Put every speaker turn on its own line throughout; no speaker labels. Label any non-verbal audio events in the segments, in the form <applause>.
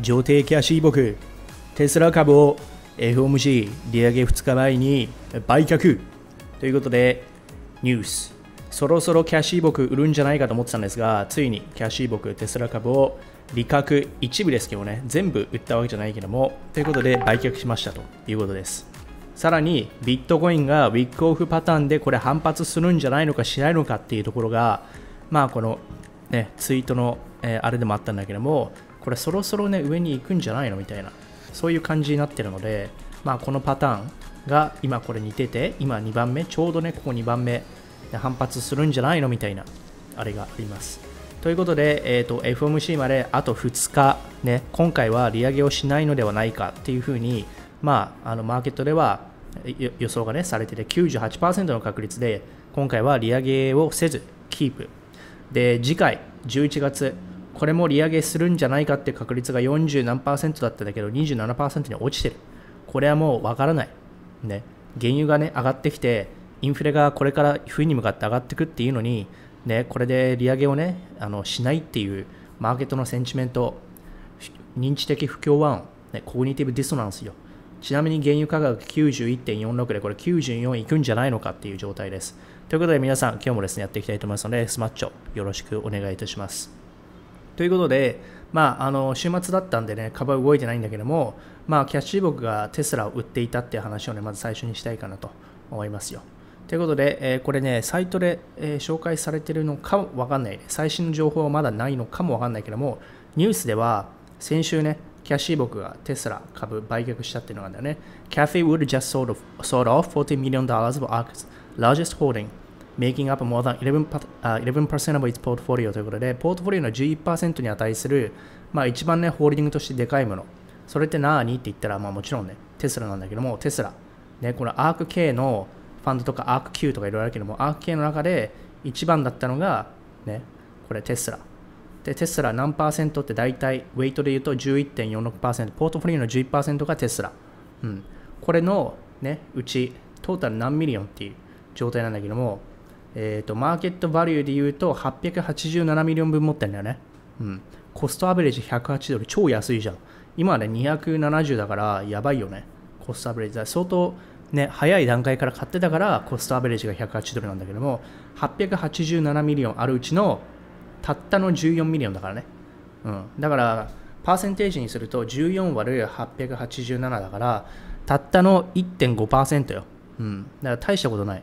上程キャッシー僕テスラ株を FOMC 利上げ2日前に売却ということでニュースそろそろキャッシー僕売るんじゃないかと思ってたんですがついにキャッシー僕テスラ株を利確一部ですけどね全部売ったわけじゃないけどもということで売却しましたということですさらにビットコインがウィックオフパターンでこれ反発するんじゃないのかしないのかっていうところがまあこのねツイートの、えあれでもあったんだけどもこれそろそろね、上に行くんじゃないのみたいな、そういう感じになってるので、まあ、このパターンが今これ似てて、今2番目、ちょうどね、ここ2番目、反発するんじゃないのみたいな、あれがあります。ということで、えーと、FOMC まであと2日、ね、今回は利上げをしないのではないかっていうふうに、まあ、あのマーケットでは予想が、ね、されてて98%の確率で今回は利上げをせずキープで次回11月これも利上げするんじゃないかっていう確率が40何パーセントだったんだけど27%に落ちてるこれはもうわからないね原油がね上がってきてインフレがこれから冬に向かって上がってくっていうのにねこれで利上げをねあのしないっていうマーケットのセンチメント認知的不協和音、ね、コグニティブディソナンスよちなみに原油価格91.46でこれ94いくんじゃないのかっていう状態ですということで皆さん今日もですねやっていきたいと思いますのでスマッチョよろしくお願いいたしますということで、まあ、あの週末だったんでね、株は動いてないんだけども、まあ、キャッシー僕がテスラを売っていたっていう話をね、まず最初にしたいかなと思いますよ。ということで、えー、これね、サイトで、えー、紹介されてるのかわかんない、最新の情報はまだないのかもわかんないけども、ニュースでは、先週ね、キャッシー僕がテスラ株売却したっていうのがあるんだよね。Cafe would just sold off, sold off $40 million of a r c s largest holding making up more than 11%, 11% of its portfolio ということで、ポートフォリオの11%に値する、まあ一番ね、ホールディングとしてでかいもの。それって何って言ったら、まあもちろんね、テスラなんだけども、テスラ。ね、このアーク系のファンドとかアーク Q とかいろいろあるけども、アーク系の中で一番だったのが、ね、これテスラ。で、テスラ何パーセントって大体、ウェイトで言うと11.46%、ポートフォリオの11%がテスラ。うん。これの、ね、うち、トータル何ミリオンっていう状態なんだけども、えっ、ー、と、マーケットバリューで言うと887ミリオン分持ってんだよね。うん。コストアベレージ108ドル、超安いじゃん。今ね、270だから、やばいよね。コストアベレージ。相当、ね、早い段階から買ってたから、コストアベレージが108ドルなんだけども、887ミリオンあるうちの、たったの14ミリオンだからね。うん。だから、パーセンテージにすると14割887だから、たったの1.5%よ。うん。だから大したことない。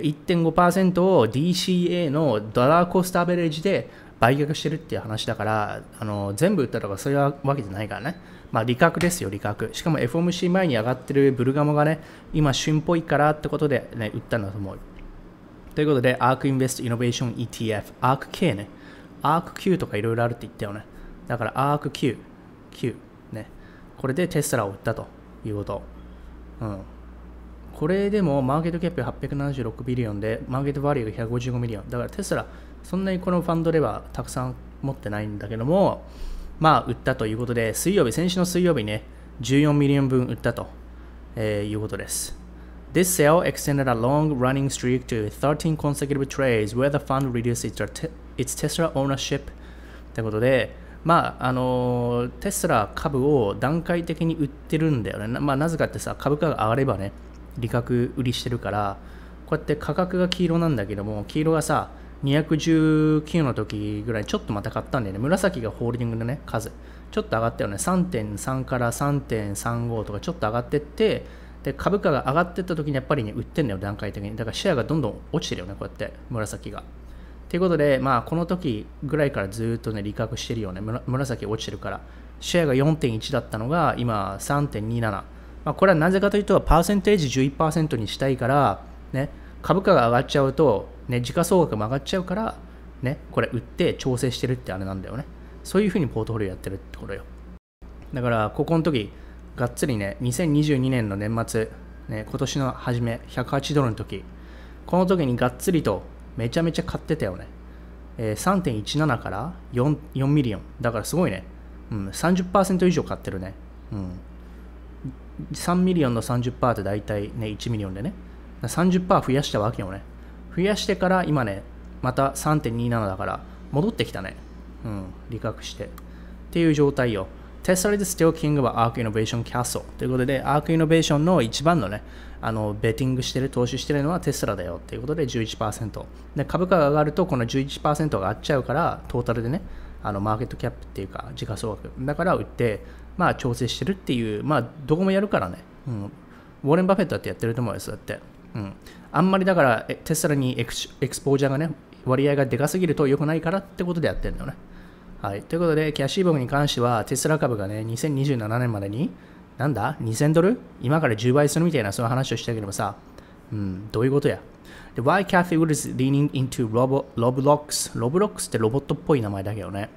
1.5%を DCA のドラコストアベレージで売却してるっていう話だから、あの全部売ったとかそういうわけじゃないからね。まあ、利確ですよ、利確。しかも FOMC 前に上がってるブルガモがね、今旬っぽいからってことでね、売ったんだと思う。ということで、a r c Invest Innovation ETF、a r c k ね。a r c q とかいろいろあるって言ったよね。だから a r c q Q ね。これでテスラを売ったということ。うん。これでもマーケットキャップ876ビリオンで、マーケットバリューが155ミリオン。だからテスラ、そんなにこのファンドではたくさん持ってないんだけども、まあ、売ったということで、水曜日、先週の水曜日ね、14ミリオン分売ったと、えー、いうことです。This sale extended a long running streak to 13 consecutive trades where the fund reduced its, its Tesla ownership ってことで、まああのテスラ株を段階的に売ってるんだよね。まあ、なぜかってさ、株価が上がればね、利確売りしてるからこうやって価格が黄色なんだけども黄色がさ219の時ぐらいちょっとまた買ったんだよね紫がホールディングのね数ちょっと上がったよね3.3から3.35とかちょっと上がってってで株価が上がってった時にやっぱりね売ってんだよ段階的にだからシェアがどんどん落ちてるよねこうやって紫がということでまあこの時ぐらいからずっとね利確してるよね紫落ちてるからシェアが4.1だったのが今3.27まあ、これはなぜかというとパーセンテージ11%にしたいから、ね、株価が上がっちゃうと、ね、時価総額も上がっちゃうから、ね、これ売って調整してるってあれなんだよねそういうふうにポートフォリオやってるってことよだからここの時がっつりね2022年の年末、ね、今年の初め108ドルの時この時にがっつりとめちゃめちゃ買ってたよね、えー、3.17から 4, 4ミリオンだからすごいね、うん、30%以上買ってるねうん3ミリオンの30%って大体ね1ミリオンでね30%増やしたわけよね増やしてから今ねまた3.27だから戻ってきたねうん理覚してっていう状態よ Tesla is still king of Arc Innovation Castle ということで Arc Innovation の一番のねあのベティングしてる投資してるのはテスラだよということで11%で株価が上がるとこの11%が上がっちゃうからトータルでねあのマーケットキャップっていうか時価総額だから売ってまあ、調整してるっていう、まあ、どこもやるからね、うん、ウォーレン・バフェットだってやってると思うよ、そす、だって。うん、あんまりだからテスラにエクエクスポージャーがね割合がでかすぎると良くないからってことでやってるんね。はい、ということで、キャッシーボグに関しては、テスラ株がね、2027年までに、なんだ ?2000 ドル今から10倍するみたいな、その話をしたければさ、うん、どういうことや。で、Why Cathy Wood is leaning i n t o Roblox? Roblox ってロボットっぽい名前だけどね。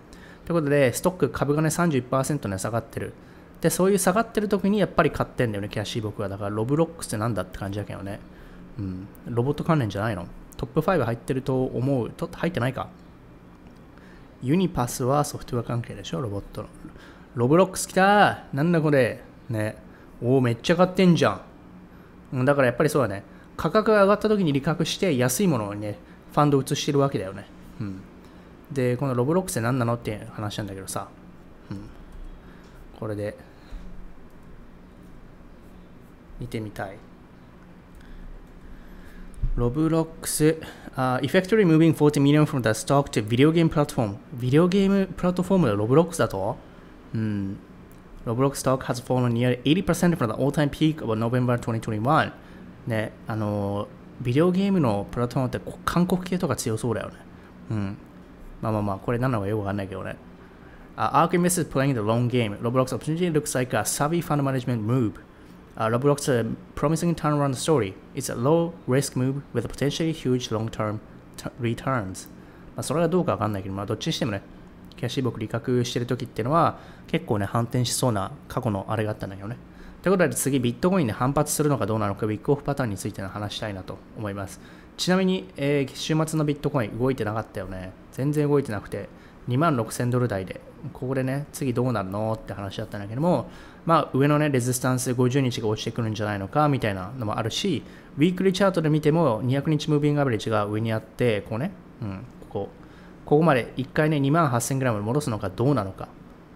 ということで、ストック株がね31%ね下がってる。で、そういう下がってる時にやっぱり買ってんだよね、キャッシー僕は。だからロブロックスってなんだって感じだけどね。うん。ロボット関連じゃないのトップ5入ってると思う。と入ってないか。ユニパスはソフトウェア関係でしょ、ロボットの。ロブロックス来たなんだこれね。おお、めっちゃ買ってんじゃん。だからやっぱりそうだね。価格が上がった時に利確して安いものにね、ファンド移してるわけだよね。うん。で、このロブロックスって何なのっていう話なんだけどさ、うん、これで、見てみたい。ロブロックス、uh, effectively moving 40 million from the stock to video game platform. ビデオゲームプラットフォームでロブロックスだとうん。ロブロックス stock has fallen nearly 80% from the all-time peak of November 2021. ね、あの、ビデオゲームのプラットフォームって韓国系とか強そうだよね。うん。まあまあまあ、これ何なのかよくわかんないけどね。Uh, a r c h i m i s t is playing the long game. Roblox opportunity looks like a savvy fund management move. Uh, Roblox is a promising turnaround story. It's a low risk move with potentially huge long term returns. まあそれがどうかわかんないけど、まあどっちにしてもね、キャッシー僕、利確してる時っていうのは結構ね、反転しそうな過去のあれがあったんだけどね。ということで次、ビットコインで反発するのかどうなのか、ウィックオフパターンについての話したいなと思います。ちなみに、えー、週末のビットコイン動いてなかったよね。全然動いてなくて2万6000ドル台でここでね次どうなるのって話だったんだけどもまあ上のねレジスタンス50日が落ちてくるんじゃないのかみたいなのもあるしウィークリーチャートで見ても200日ムービングアベレージが上にあってこうね、うん、ここここまで1回ね2万8 0 0 0ム戻すのかどうなのか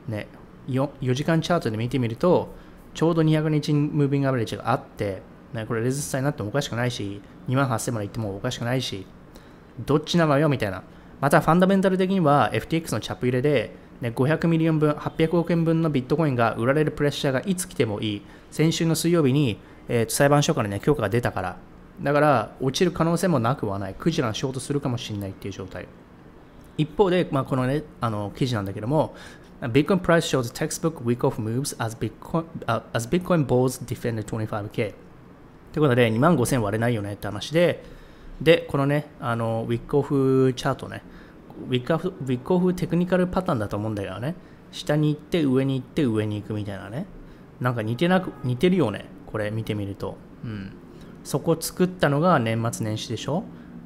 ね 4, 4時間チャートで見てみるとちょうど200日ムービングアベレージがあって、ね、これレジスタになってもおかしくないし2万8000までいってもおかしくないしどっちなのよみたいなまたファンダメンタル的には FTX のチャップ入れで、ね、500ミリオン分、800億円分のビットコインが売られるプレッシャーがいつ来てもいい。先週の水曜日に、えー、裁判所からね、許可が出たから。だから、落ちる可能性もなくはない。クジラの仕事するかもしれないっていう状態。一方で、まあ、このね、あの、記事なんだけども、ビットコインプライス shows textbook week of moves as ビッ t コイン n uh, balls defended 25K。ということで、2万5000割れないよねって話で、で、このね、あのウィックオフチャートね、ウィックオフウィックオフテクニカルパターンだと思うんだけどね、下に行って上に行って上に行くみたいなね、なんか似てなく似てるよね、これ見てみると。うん、そこ作ったのが年末年始でしょ。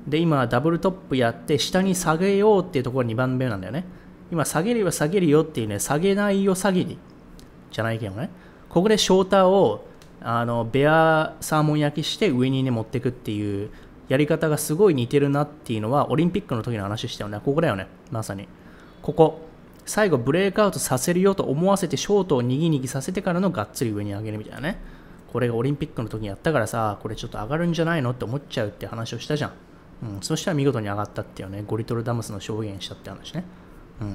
で、今、ダブルトップやって、下に下げようっていうところが2番目なんだよね。今、下げれば下げるよっていうね、下げないよ詐欺に。じゃないけどね。ここでショーターを、あの、ベアサーモン焼きして上にね、持っていくっていうやり方がすごい似てるなっていうのはオリンピックの時の話したよねここだよねまさにここ最後ブレイクアウトさせるよと思わせてショートをにぎにぎさせてからのがっつり上に上げるみたいなねこれがオリンピックの時にやったからさこれちょっと上がるんじゃないのって思っちゃうって話をしたじゃん、うん、そしたら見事に上がったっていうねゴリトルダムスの証言したって話ねう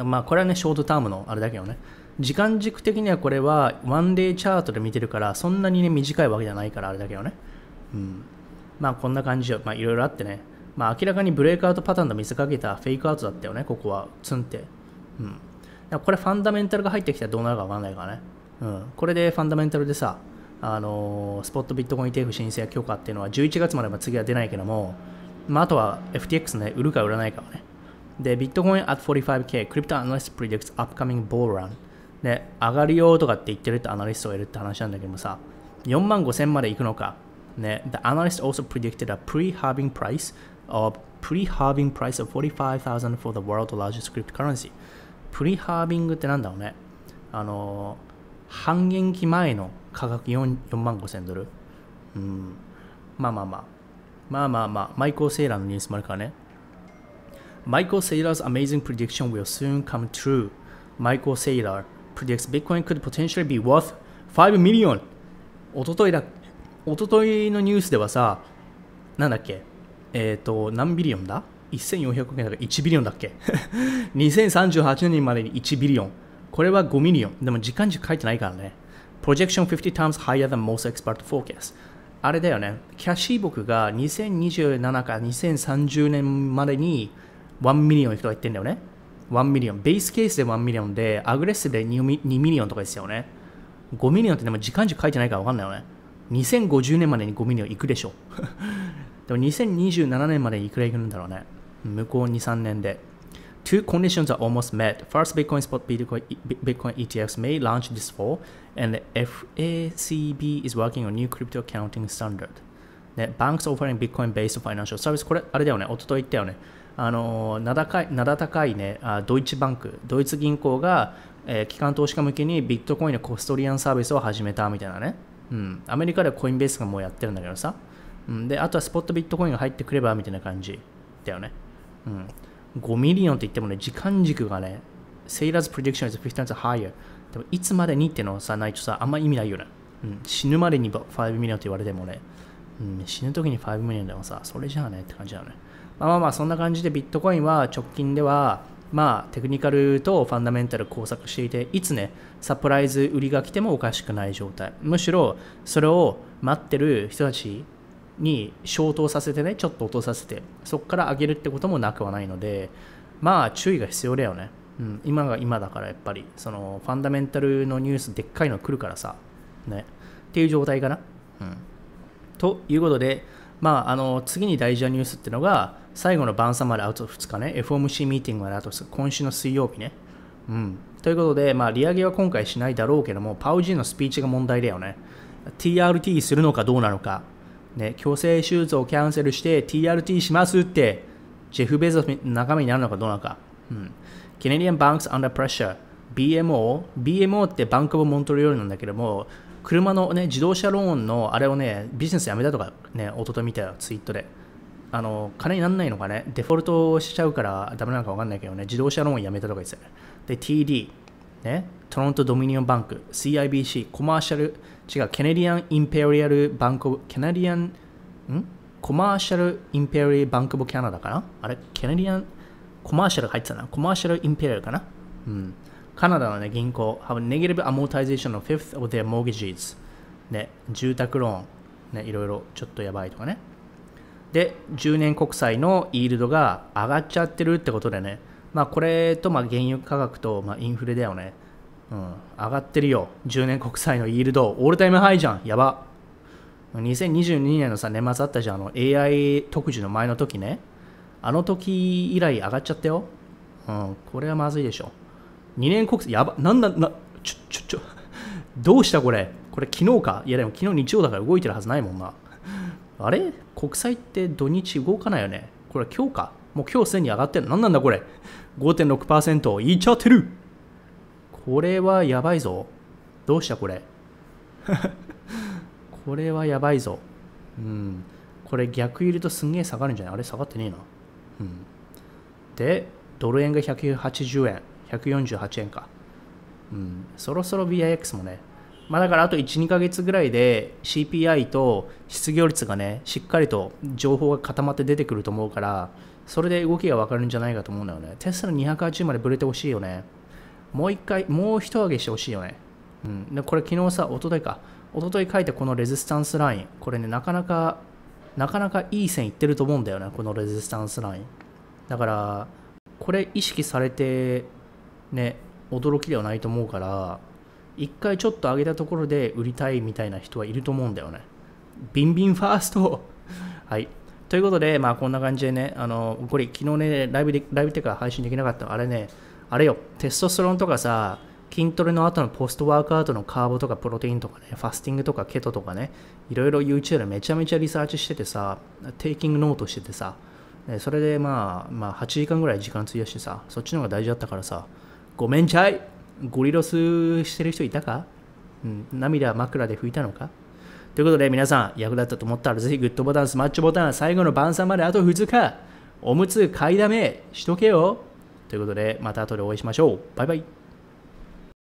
んまあこれはねショートタームのあれだけどね時間軸的にはこれはワンデーチャートで見てるからそんなにね短いわけじゃないからあれだけどねうんまあこんな感じで、まあいろいろあってね、まあ明らかにブレイクアウトパターンと見せかけたフェイクアウトだったよね、ここは、ツンって。うん。これファンダメンタルが入ってきたらどうなるかわかんないからね。うん。これでファンダメンタルでさ、あのー、スポットビットコイン ETF 申請許可っていうのは11月までは次は出ないけども、まあ、あとは FTX ね、売るか売らないかはね。で、ビットコイン at 45k, クリプトアナリスト predicts upcoming bull run。で、上がるよとかって言ってるってアナリストがいるって話なんだけどもさ、4万5千まで行くのか、the analyst also predicted a pre-halving price of pre-halving price of 45,000 for the world's largest cryptocurrency. pre-halving ってなんだろうねあの、半減期前の価格 4, 4万5千ドル。うん。まあまあまあ。まあまあまあ、マイコー・セイラーのニュースもあるからね。マイコー・セイラー 's amazing prediction will soon come true. マイコー・セイラー predicts Bitcoin could potentially be worth 5 million. おとといだ一昨日のニュースではさなんだっけえっ、ー、と何ビリオンだ1400億円だから1ビリオンだっけ2038 <laughs> 年までに1ビリオンこれは5ミリオンでも時間軸書いてないからね Projection 50 times higher than most expert forecast あれだよねキャッシー僕が2027か2030年までに1ミリオン人が言ってんだよね1ミリオンベースケースで1ミリオンでアグレッシブで 2, 2ミリオンとかですよね5ミリオンってでも時間軸書いてないから分かんないよね2050年までにゴミは行くでしょでも2027年までいくらいくんだろうね向こう2、3年で Two conditions are almost met. First, Bitcoin spot Bitcoin, Bitcoin ETFs may launch this fall, and the FACB is working on new crypto accounting standard. ね、Banks offering Bitcoin-based financial service これ、あれだよね、おととい言ったよね。あの、名高い、名高いね、あドイツバンク、ドイツ銀行が、えー、機関投資家向けにビットコインのコストリアンサービスを始めたみたいなね。うん、アメリカではコインベースがもうやってるんだけどさ、うん、であとはスポットビットコインが入ってくればみたいな感じだよね、うん、5ミリオンって言ってもね時間軸がねセイラーズプレディクションは15 times higher でもいつまでにってのさないとさあんま意味ないよね、うん、死ぬまでに5ミリオンって言われてもね、うん、死ぬ時に5ミリオンでもさそれじゃあねって感じだよねまあまあまあそんな感じでビットコインは直近ではまあ、テクニカルとファンダメンタル交錯していて、いつね、サプライズ売りが来てもおかしくない状態。むしろ、それを待ってる人たちに消灯させてね、ちょっと落とさせて、そこから上げるってこともなくはないので、まあ、注意が必要だよね。うん、今が今だからやっぱり、その、ファンダメンタルのニュースでっかいの来るからさ、ね、っていう状態かな。うん。ということで、まあ、あの、次に大事なニュースってのが、最後の晩餐まであと2日ね、FOMC ミーティングまであと今週の水曜日ね。うん。ということで、まあ、利上げは今回しないだろうけども、パウジーのスピーチが問題だよね。TRT するのかどうなのか。ね、強制手術をキャンセルして TRT しますって、ジェフ・ベゾスの中身になるのかどうなのか。うん。ケネディアン・バンクス・アンダー・プレッシャー。BMO。BMO ってバンク・オブ・モントリオールなんだけども、車のね、自動車ローンのあれをね、ビジネスやめたとかね、一昨日見たよ、ツイートで。あの金にならないのかね、デフォルトしちゃうからダメなのかわかんないけどね、自動車ローンやめたとか言ってで、TD、ね、トロントドミニオンバンク、CIBC、コマーシャル、違う、ケネディアン・インペリアル・バンク、ケネディアン、んコマーシャル・インペリアル・バンク・ボ・キャナダかなあれ、ケネディアン、コマーシャル入ってたな、コマーシャル・インペリアルかなうん。カナダの、ね、銀行、have negative amortization of fifth of their mortgages。ね、住宅ローン、ね、いろいろちょっとやばいとかね。で10年国債のイールドが上がっちゃってるってことでね、まあ、これとま原油価格とまインフレだよね、うん、上がってるよ10年国債のイールドオールタイムハイじゃんやば2022年のさ年末あったじゃんあの AI 特需の前の時ねあの時以来上がっちゃったよ、うん、これはまずいでしょ2年国債やばなんだなちょちょちょ <laughs> どうしたこれこれ昨日かいやでも昨日日曜だから動いてるはずないもんなあれ国債って土日動かないよねこれ今日かもう今日すでに上がってる。何なんだこれ ?5.6% いっちゃってるこれはやばいぞ。どうしたこれ <laughs> これはやばいぞ。うん。これ逆入れとすんげえ下がるんじゃないあれ下がってねえな。うん。で、ドル円が180円、148円か。うん。そろそろ VIX もね、まあ、だからあと1、2ヶ月ぐらいで CPI と失業率がね、しっかりと情報が固まって出てくると思うから、それで動きが分かるんじゃないかと思うんだよね。テスラ280までぶれてほしいよね。もう一回、もう一上げしてほしいよね。うん、でこれ昨日さ、一昨日か、一昨日書いたこのレジスタンスライン、これね、なかなか、なかなかいい線いってると思うんだよね、このレジスタンスライン。だから、これ意識されて、ね、驚きではないと思うから、1回ちょっと上げたところで売りたいみたいな人はいると思うんだよね。ビンビンファースト <laughs> はい。ということで、まあこんな感じでね、あの、これ昨日ね、ライブで、ライブってか配信できなかったあれね、あれよ、テストステロンとかさ、筋トレの後のポストワークアウトのカーボとかプロテインとかね、ファスティングとかケトとかね、いろいろ YouTube でめちゃめちゃリサーチしててさ、テイキングノートしててさ、それでまあ、まあ8時間ぐらい時間費やしてさ、そっちの方が大事だったからさ、ごめんちゃいゴリロスしてる人いたか、うん、涙枕で拭いたのかということで皆さん役立ったと思ったらぜひグッドボタン、スマッチボタン、最後の晩餐まであと2日、おむつ買いだめしとけよ。ということでまた後でお会いしましょう。バイバイ。